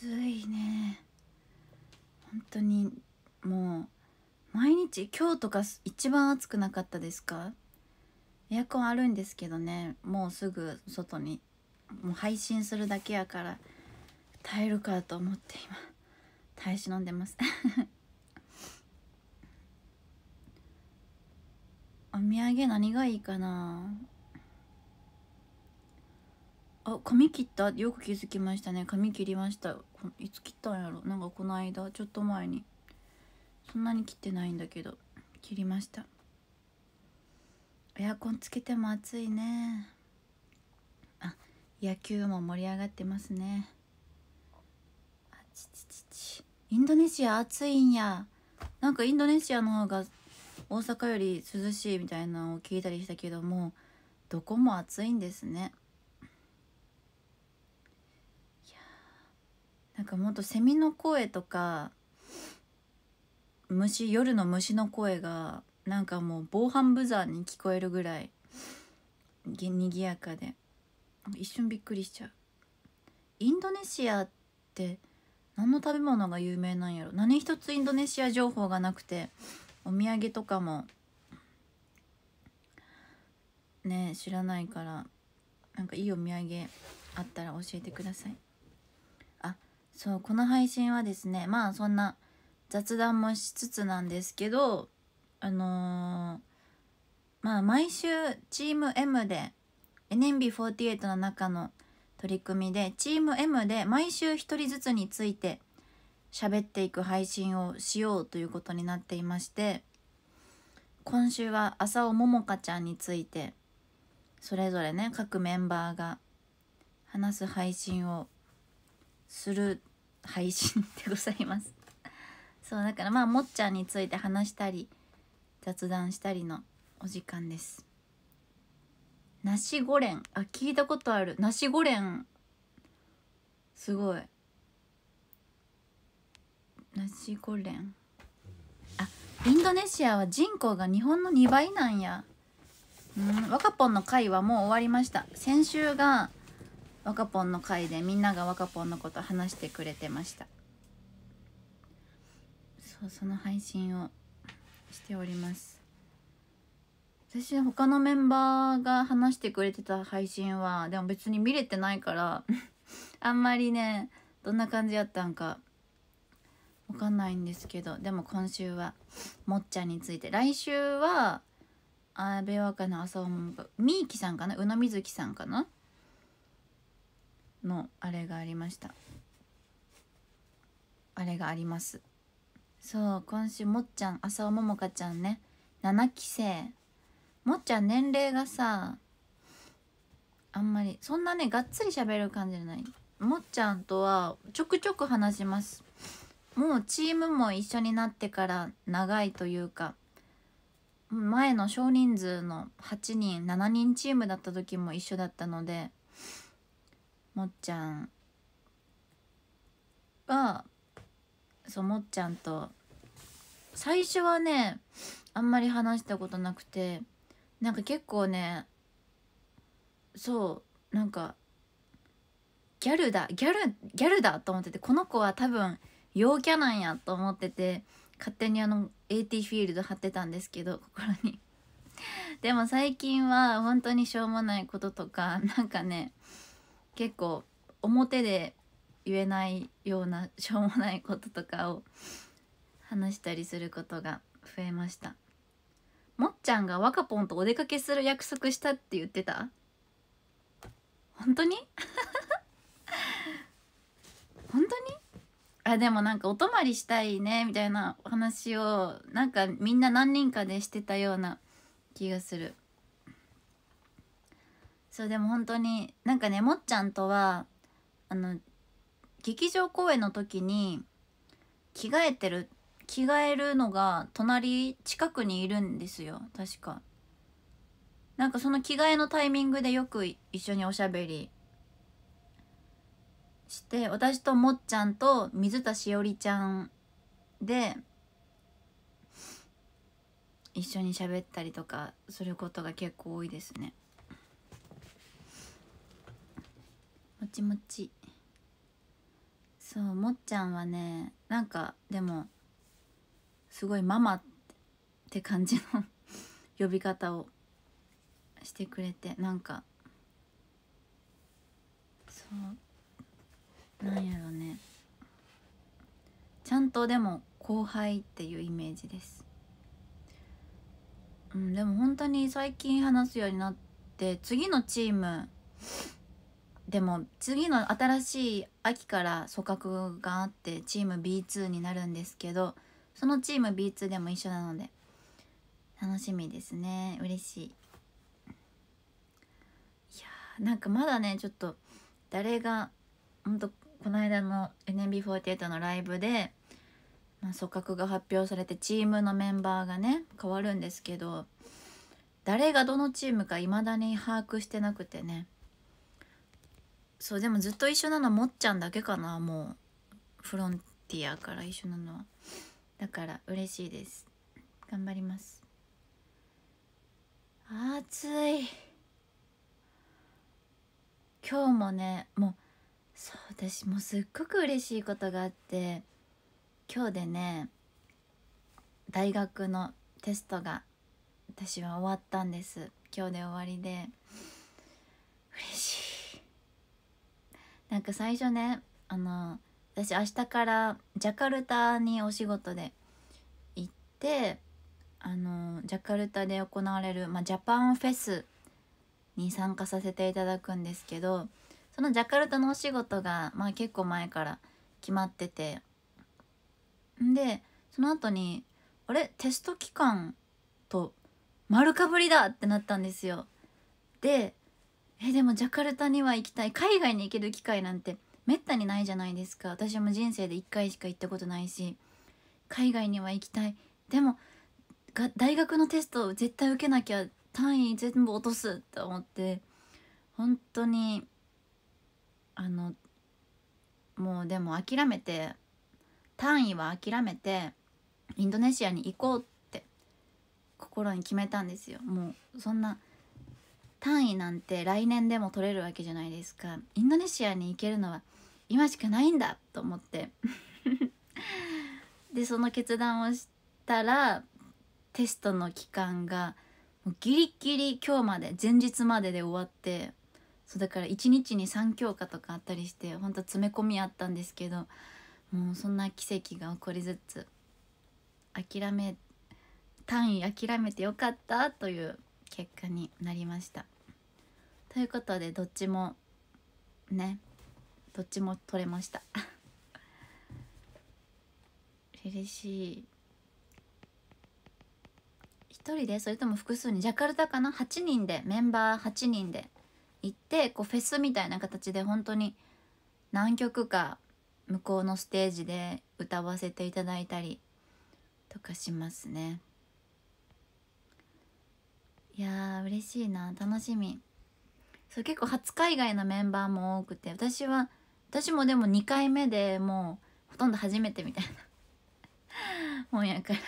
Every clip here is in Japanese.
暑いね本当にもう毎日今日とか一番暑くなかったですかエアコンあるんですけどねもうすぐ外にもう配信するだけやから耐えるかと思って今耐え忍んでます お土産何がいいかなあ髪切ったよく気づきましたね髪切りましたいつ切ったんやろなんかこの間ちょっと前にそんなに切ってないんだけど切りましたエアコンつけても暑いねあ野球も盛り上がってますねあちちちインドネシア暑いんやなんかインドネシアの方が大阪より涼しいみたいなのを聞いたりしたけどもどこも暑いんですねなんかもっとセミの声とか虫夜の虫の声がなんかもう防犯ブザーに聞こえるぐらいにぎやかで一瞬びっくりしちゃうインドネシアって何の食べ物が有名なんやろ何一つインドネシア情報がなくてお土産とかもね知らないからなんかいいお土産あったら教えてくださいそうこの配信はですねまあそんな雑談もしつつなんですけどあのー、まあ毎週チーム M で NMB48 の中の取り組みでチーム M で毎週1人ずつについて喋っていく配信をしようということになっていまして今週は浅尾桃香ちゃんについてそれぞれね各メンバーが話す配信をする配信でございます。そうだからまあもっちゃんについて話したり雑談したりのお時間です。ナシゴレンあ聞いたことあるナシゴレンすごい。ナシゴレンあインドネシアは人口が日本の2倍なんや。うん、若ぽんの会はもう終わりました。先週が若ポンの回でみんなが若ポンのこと話してくれてましたそうその配信をしております私他のメンバーが話してくれてた配信はでも別に見れてないから あんまりねどんな感じやったんかわかんないんですけどでも今週はもっちゃんについて来週は阿部若の浅尾桃子みーきさんかな宇野瑞希さんかなのあれがありましたあれがありますそう今週もっちゃん浅尾ももかちゃんね7期生もっちゃん年齢がさあんまりそんなねがっつり喋る感じじゃないもっちゃんとはちょくちょく話しますもうチームも一緒になってから長いというか前の少人数の8人7人チームだった時も一緒だったのでもっちゃんがそうもっちゃんと最初はねあんまり話したことなくてなんか結構ねそうなんかギャルだギャルギャルだと思っててこの子は多分陽キャなんやと思ってて勝手にあの AT フィールド貼ってたんですけど心にでも最近は本当にしょうもないこととかなんかね結構表で言えないようなしょうもないこととかを話したりすることが増えましたもっちゃんが若ぽんとお出かけする約束したって言ってた本当に 本当にあでもなんかお泊りしたいねみたいな話をなんかみんな何人かでしてたような気がするそうでも本当になんかねもっちゃんとはあの劇場公演の時に着替えてる着替えるのが隣近くにいるんですよ確かなんかその着替えのタイミングでよく一緒におしゃべりして私ともっちゃんと水田しおりちゃんで一緒に喋ったりとかすることが結構多いですねもちもちそうもっちゃんはねなんかでもすごいママって感じの 呼び方をしてくれてなんかそうなんやろねちゃんとでも後輩っていうイメージですうんでも本当に最近話すようになって次のチームでも次の新しい秋から組閣があってチーム B2 になるんですけどそのチーム B2 でも一緒なので楽しみですね嬉しいいやなんかまだねちょっと誰がほんとこの間の NMB48 のライブで、まあ、組閣が発表されてチームのメンバーがね変わるんですけど誰がどのチームか未だに把握してなくてねそうでもずっと一緒なのもっちゃんだけかなもうフロンティアから一緒なのはだから嬉しいです頑張ります暑い今日もねもうそう私もうすっごく嬉しいことがあって今日でね大学のテストが私は終わったんです今日で終わりで嬉しいなんか最初ねあの私明日からジャカルタにお仕事で行ってあのジャカルタで行われる、まあ、ジャパンフェスに参加させていただくんですけどそのジャカルタのお仕事が、まあ、結構前から決まっててんでその後にあれテスト期間と丸かぶりだってなったんですよ。でえでもジャカルタには行きたい海外に行ける機会なんてめったにないじゃないですか私も人生で1回しか行ったことないし海外には行きたいでもが大学のテストを絶対受けなきゃ単位全部落とすと思って本当にあのもうでも諦めて単位は諦めてインドネシアに行こうって心に決めたんですよもうそんな単位なんて来年でも取れるわけじゃないですかインドネシアに行けるのは今しかないんだと思って でその決断をしたらテストの期間がもうギリギリ今日まで前日までで終わってそうだから1日に3教科とかあったりしてほんと詰め込みあったんですけどもうそんな奇跡が起こりつつ諦め単位諦めてよかったという結果になりました。ということでどっちもねどっちも取れました嬉しい1人でそれとも複数にジャカルタかな8人でメンバー8人で行ってこうフェスみたいな形で本当に何曲か向こうのステージで歌わせていただいたりとかしますねいやー嬉しいな楽しみ。そう結構初海外のメンバーも多くて私は私もでも2回目でもうほとんど初めてみたいな本 やから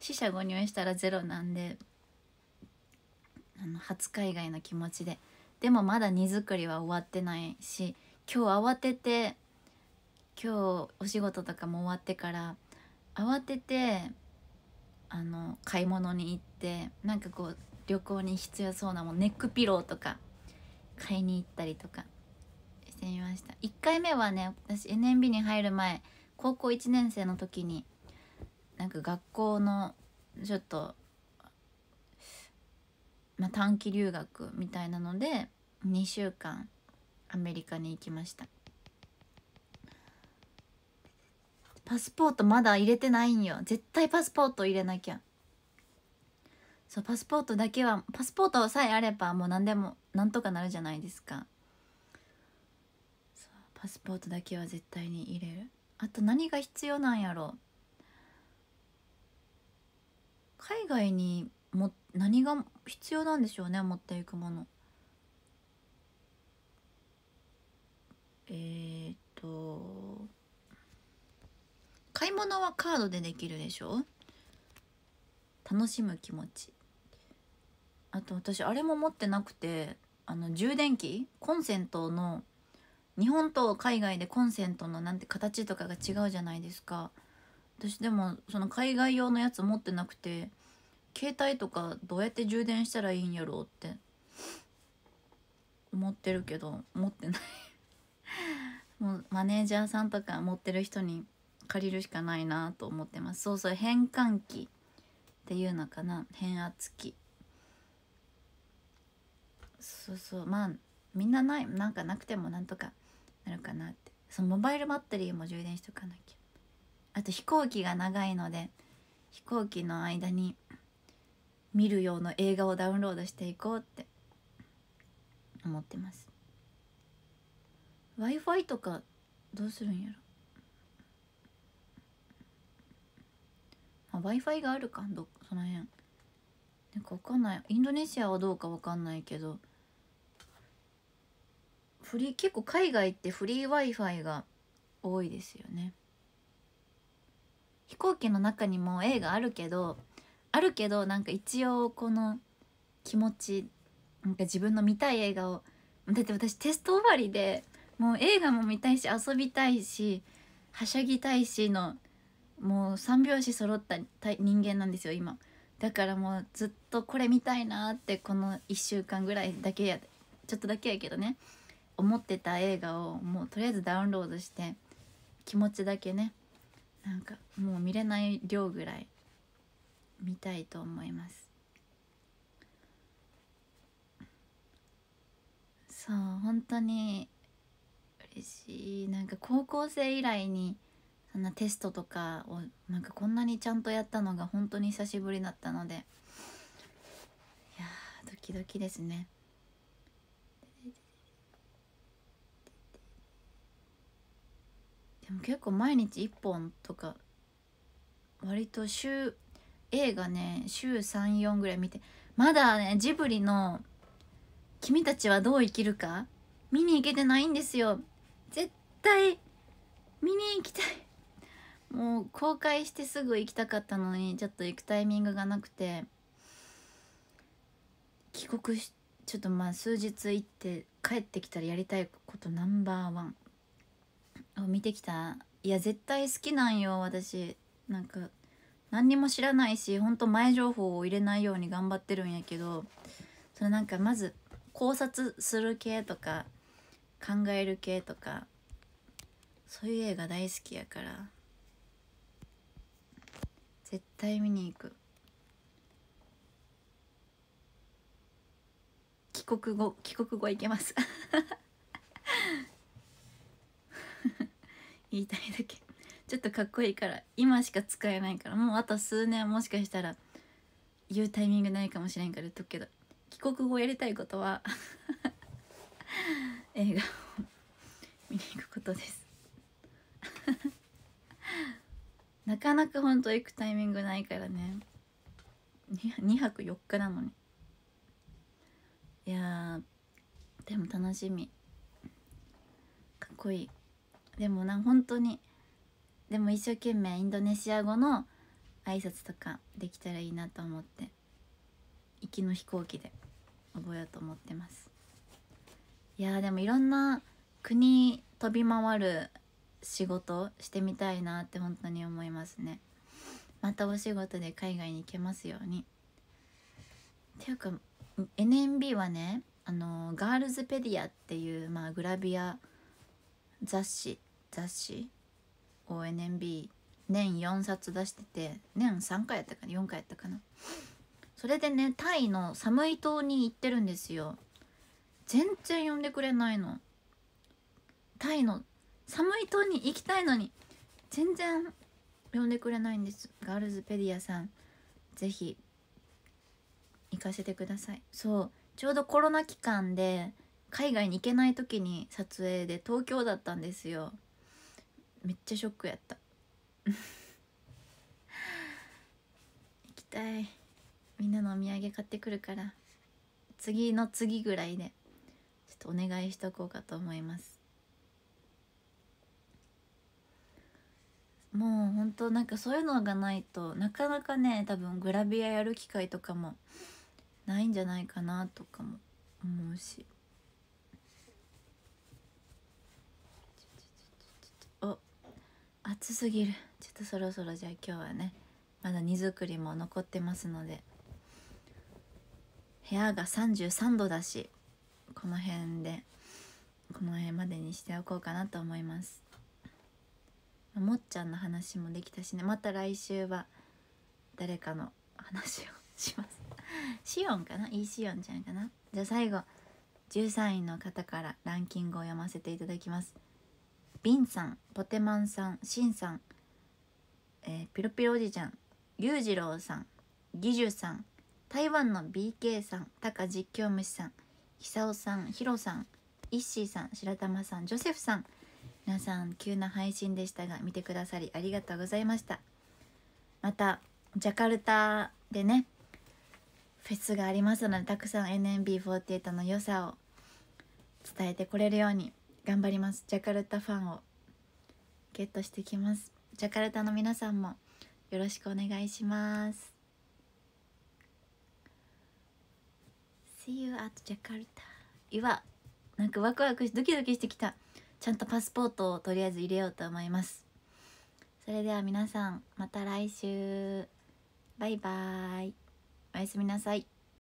死者誤入したらゼロなんであの初海外の気持ちででもまだ荷造りは終わってないし今日慌てて今日お仕事とかも終わってから慌ててあの買い物に行ってなんかこう旅行に必要そうなもんネックピローとか買いに行ったりとかしてみました1回目はね私 NMB に入る前高校1年生の時になんか学校のちょっと、まあ、短期留学みたいなので2週間アメリカに行きましたパスポートまだ入れてないんよ絶対パスポート入れなきゃそうパスポートだけはパスポートさえあればもう何でも何とかなるじゃないですかパスポートだけは絶対に入れるあと何が必要なんやろ海外にも何が必要なんでしょうね持っていくものえー、っと買い物はカードでできるでしょ楽しむ気持ちあと私あれも持ってなくてあの充電器コンセントの日本と海外でコンセントのなんて形とかが違うじゃないですか私でもその海外用のやつ持ってなくて携帯とかどうやって充電したらいいんやろうって思ってるけど持ってない もうマネージャーさんとか持ってる人に借りるしかないなと思ってますそうそう変換器っていうのかな変圧器そうそうまあみんなないなんかなくてもなんとかなるかなってそのモバイルバッテリーも充電しとかなきゃあと飛行機が長いので飛行機の間に見る用の映画をダウンロードしていこうって思ってます w i f i とかどうするんやろ、w i f i があるかどその辺なんかわかんないインドネシアはどうかわかんないけどフリー結構海外ってフリー Wi-Fi が多いですよね飛行機の中にも映画あるけどあるけどなんか一応この気持ちなんか自分の見たい映画をだって私テスト終わりでもう映画も見たいし遊びたいしはしゃぎたいしのもう三拍子揃った人間なんですよ今。だからもうずっとこれ見たいなってこの1週間ぐらいだけやちょっとだけやけどね思ってた映画をもうとりあえずダウンロードして気持ちだけねなんかもう見れない量ぐらい見たいと思いますそう本当に嬉しいなんか高校生以来にんなテストとかをなんかこんなにちゃんとやったのが本当に久しぶりだったのでいやドキドキですね。でも結構毎日1本とか割と週映画ね週34ぐらい見てまだねジブリの「君たちはどう生きるか」見に行けてないんですよ絶対見に行きたいもう公開してすぐ行きたかったのにちょっと行くタイミングがなくて帰国しちょっとまあ数日行って帰ってきたらやりたいことナンバーワンを見てきたいや絶対好きなんよ私なんか何にも知らないしほんと前情報を入れないように頑張ってるんやけどそれなんかまず考察する系とか考える系とかそういう映画大好きやから絶対見に行く帰国後帰国後行けます 言いたいだけちょっとかっこいいから今しか使えないからもうあと数年もしかしたら言うタイミングないかもしれんから言っとくけど帰国後やりたいことは 映画を見に行くことですかなか本当行くタイミングないからね 2, 泊4日なのにいやでも楽しみかっこいいでもな本当にでも一生懸命インドネシア語の挨拶とかできたらいいなと思って行きの飛行機で覚えようと思ってますいやでもいろんな国飛び回る仕事してみたいなって本当に思いますねまたお仕事で海外に行けますようにていうか NMB はねあのガールズペディアっていう、まあ、グラビア雑誌雑誌を NMB 年4冊出してて年3回やったかな4回やったかなそれでねタイのサムイ島に行ってるんですよ全然呼んでくれないのタイの寒い島に行きたいのに全然呼んでくれないんですガールズペディアさんぜひ行かせてくださいそうちょうどコロナ期間で海外に行けない時に撮影で東京だったんですよめっちゃショックやった 行きたいみんなのお土産買ってくるから次の次ぐらいでちょっとお願いしとこうかと思いますもう本当なんかそういうのがないとなかなかね多分グラビアやる機会とかもないんじゃないかなとかも思うしお暑すぎるちょっとそろそろじゃあ今日はねまだ荷造りも残ってますので部屋が33度だしこの辺でこの辺までにしておこうかなと思いますもっちゃんの話もできたしねまた来週は誰かの話をしますシオンかないいシオンちゃんかなじゃあ最後13位の方からランキングを読ませていただきますビンさんポテマンさんシンさん、えー、ピロピロおじちゃん裕次郎さんギジュさん台湾の BK さんタカ実況虫さん久男さんヒロさんイッシーさん白玉さんジョセフさん皆さん急な配信でしたが見てくださりありがとうございましたまたジャカルタでねフェスがありますのでたくさん NMB48 の良さを伝えてこれるように頑張りますジャカルタファンをゲットしてきますジャカルタの皆さんもよろしくお願いします See you at Jakarta なんかワクワクしドキドキしてきたちゃんとパスポートをとりあえず入れようと思いますそれでは皆さんまた来週バイバーイおやすみなさい